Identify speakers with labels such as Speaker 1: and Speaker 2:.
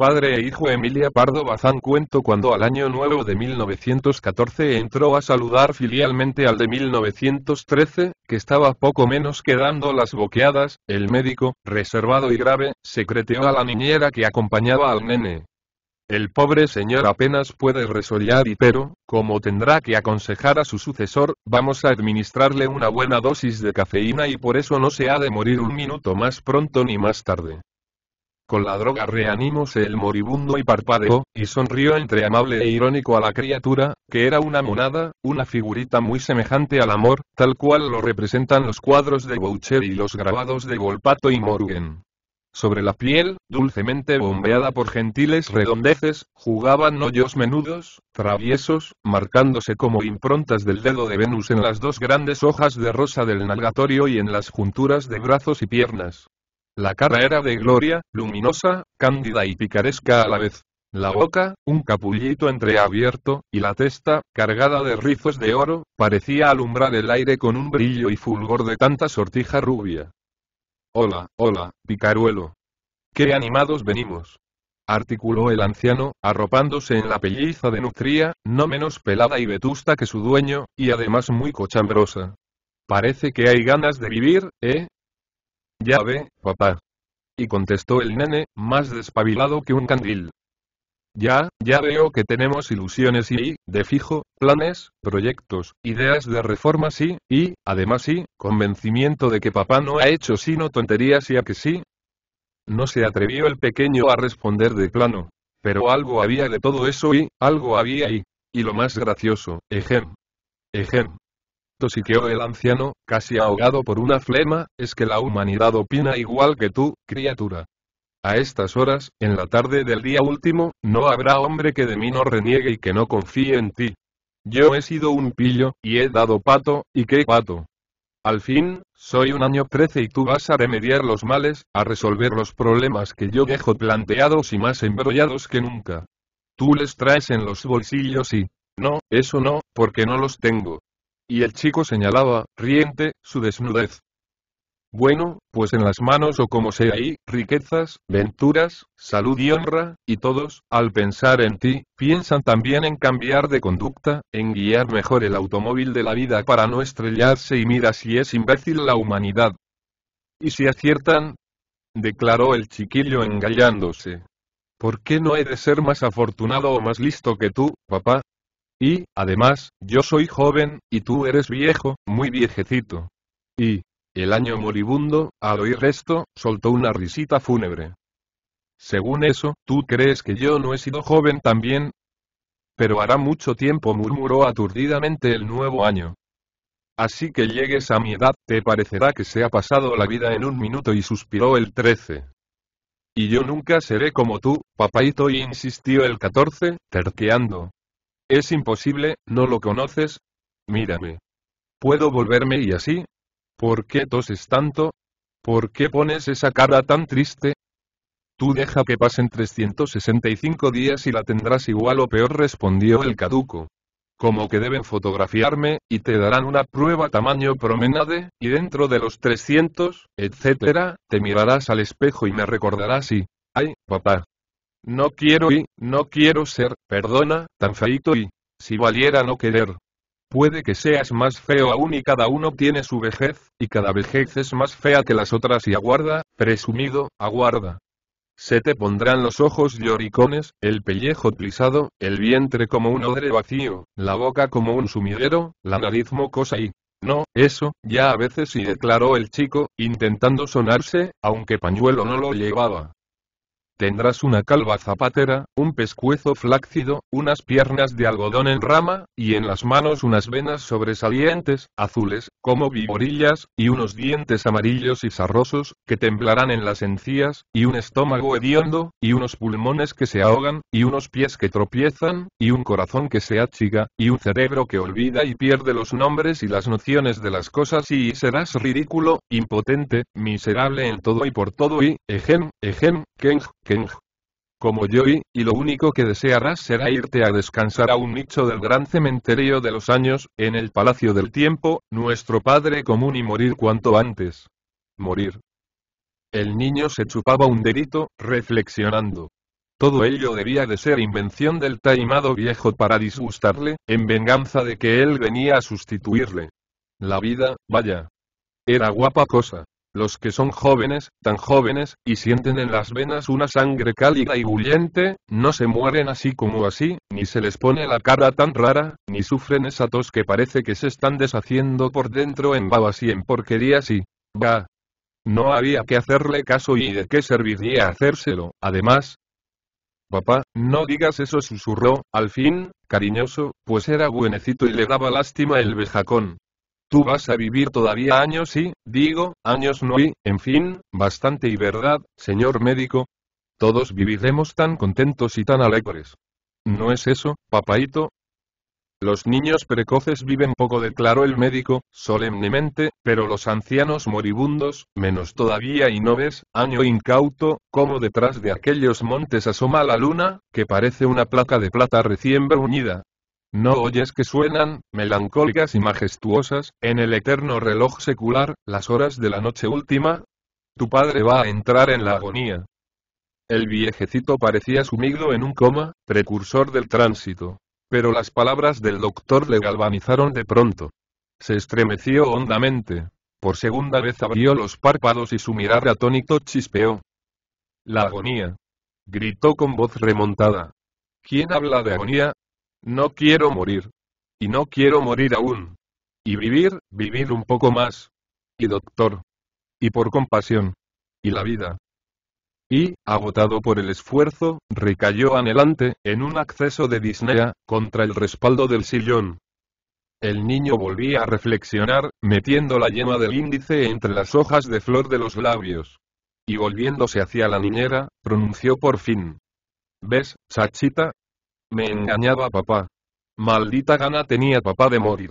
Speaker 1: Padre e hijo Emilia Pardo Bazán cuento cuando al año nuevo de 1914 entró a saludar filialmente al de 1913, que estaba poco menos quedando las boqueadas, el médico, reservado y grave, secreteó a la niñera que acompañaba al nene. El pobre señor apenas puede resollar y pero, como tendrá que aconsejar a su sucesor, vamos a administrarle una buena dosis de cafeína y por eso no se ha de morir un minuto más pronto ni más tarde. Con la droga reanimóse el moribundo y parpadeó, y sonrió entre amable e irónico a la criatura, que era una monada, una figurita muy semejante al amor, tal cual lo representan los cuadros de Boucher y los grabados de Volpato y Morgan. Sobre la piel, dulcemente bombeada por gentiles redondeces, jugaban hoyos menudos, traviesos, marcándose como improntas del dedo de Venus en las dos grandes hojas de rosa del nalgatorio y en las junturas de brazos y piernas. La cara era de gloria, luminosa, cándida y picaresca a la vez. La boca, un capullito entreabierto, y la testa, cargada de rizos de oro, parecía alumbrar el aire con un brillo y fulgor de tanta sortija rubia. Hola, hola, picaruelo. Qué animados venimos. Articuló el anciano, arropándose en la pelliza de nutria, no menos pelada y vetusta que su dueño, y además muy cochambrosa. Parece que hay ganas de vivir, ¿eh, ya ve, papá. Y contestó el nene, más despabilado que un candil. Ya, ya veo que tenemos ilusiones y, de fijo, planes, proyectos, ideas de reformas y, y, además sí, convencimiento de que papá no ha hecho sino tonterías y a que sí. No se atrevió el pequeño a responder de plano. Pero algo había de todo eso y, algo había y, y lo más gracioso, ejem. Ejem tosiqueó el anciano, casi ahogado por una flema, es que la humanidad opina igual que tú, criatura. A estas horas, en la tarde del día último, no habrá hombre que de mí no reniegue y que no confíe en ti. Yo he sido un pillo, y he dado pato, y qué pato. Al fin, soy un año trece y tú vas a remediar los males, a resolver los problemas que yo dejo planteados y más embrollados que nunca. Tú les traes en los bolsillos y... No, eso no, porque no los tengo y el chico señalaba, riente, su desnudez. Bueno, pues en las manos o como sea ahí, riquezas, venturas, salud y honra, y todos, al pensar en ti, piensan también en cambiar de conducta, en guiar mejor el automóvil de la vida para no estrellarse y mira si es imbécil la humanidad. ¿Y si aciertan? declaró el chiquillo engallándose. ¿Por qué no he de ser más afortunado o más listo que tú, papá? Y, además, yo soy joven, y tú eres viejo, muy viejecito. Y, el año moribundo, al oír esto, soltó una risita fúnebre. Según eso, ¿tú crees que yo no he sido joven también? Pero hará mucho tiempo murmuró aturdidamente el nuevo año. Así que llegues a mi edad, te parecerá que se ha pasado la vida en un minuto y suspiró el trece. Y yo nunca seré como tú, papaito, y insistió el catorce, terqueando. Es imposible, ¿no lo conoces? Mírame. ¿Puedo volverme y así? ¿Por qué toses tanto? ¿Por qué pones esa cara tan triste? Tú deja que pasen 365 días y la tendrás igual o peor, respondió el caduco. Como que deben fotografiarme, y te darán una prueba tamaño promenade, y dentro de los 300, etcétera, te mirarás al espejo y me recordarás y... ¡Ay, papá! No quiero y, no quiero ser, perdona, tan feito y, si valiera no querer. Puede que seas más feo aún y cada uno tiene su vejez, y cada vejez es más fea que las otras y aguarda, presumido, aguarda. Se te pondrán los ojos lloricones, el pellejo plisado, el vientre como un odre vacío, la boca como un sumidero, la nariz mocosa y... No, eso, ya a veces y declaró el chico, intentando sonarse, aunque pañuelo no lo llevaba. Tendrás una calva zapatera, un pescuezo flácido, unas piernas de algodón en rama, y en las manos unas venas sobresalientes, azules, como viborillas, y unos dientes amarillos y sarrosos, que temblarán en las encías, y un estómago hediondo, y unos pulmones que se ahogan, y unos pies que tropiezan, y un corazón que se achiga, y un cerebro que olvida y pierde los nombres y las nociones de las cosas y serás ridículo, impotente, miserable en todo y por todo y, ejem, ejem, keng, como yo y lo único que desearás será irte a descansar a un nicho del gran cementerio de los años, en el Palacio del Tiempo, nuestro Padre común y morir cuanto antes. Morir. El niño se chupaba un dedito, reflexionando. Todo ello debía de ser invención del taimado viejo para disgustarle, en venganza de que él venía a sustituirle. La vida, vaya. Era guapa cosa. Los que son jóvenes, tan jóvenes, y sienten en las venas una sangre cálida y bullente, no se mueren así como así, ni se les pone la cara tan rara, ni sufren esa tos que parece que se están deshaciendo por dentro en babas y en porquerías y... Bah. No había que hacerle caso y de qué serviría hacérselo, además, Papá, no digas eso, susurró, al fin, cariñoso, pues era buenecito y le daba lástima el vejacón. Tú vas a vivir todavía años y, digo, años no y, en fin, bastante y verdad, señor médico. Todos viviremos tan contentos y tan alegres. ¿No es eso, papaito? Los niños precoces viven poco, declaró el médico, solemnemente, pero los ancianos moribundos, menos todavía y no ves, año incauto, como detrás de aquellos montes asoma la luna, que parece una placa de plata recién bruñida, no oyes que suenan, melancólicas y majestuosas, en el eterno reloj secular, las horas de la noche última. Tu padre va a entrar en la agonía. El viejecito parecía sumido en un coma, precursor del tránsito. Pero las palabras del doctor le galvanizaron de pronto. Se estremeció hondamente. Por segunda vez abrió los párpados y su mirar atónito chispeó. La agonía. Gritó con voz remontada. ¿Quién habla de agonía? No quiero morir. Y no quiero morir aún. Y vivir, vivir un poco más. Y doctor. Y por compasión. Y la vida. Y, agotado por el esfuerzo, recayó anhelante, en un acceso de disnea, contra el respaldo del sillón. El niño volvía a reflexionar, metiendo la yema del índice entre las hojas de flor de los labios. Y volviéndose hacia la niñera, pronunció por fin. ¿Ves, Sachita? Me engañaba papá. Maldita gana tenía papá de morir.